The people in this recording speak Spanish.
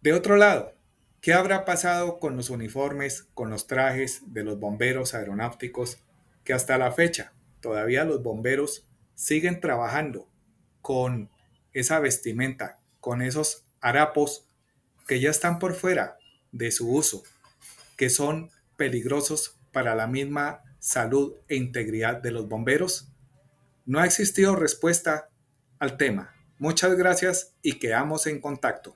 De otro lado, ¿qué habrá pasado con los uniformes, con los trajes de los bomberos aeronáuticos que hasta la fecha todavía los bomberos siguen trabajando con esa vestimenta, con esos harapos que ya están por fuera de su uso, que son peligrosos para la misma salud e integridad de los bomberos? No ha existido respuesta al tema. Muchas gracias y quedamos en contacto.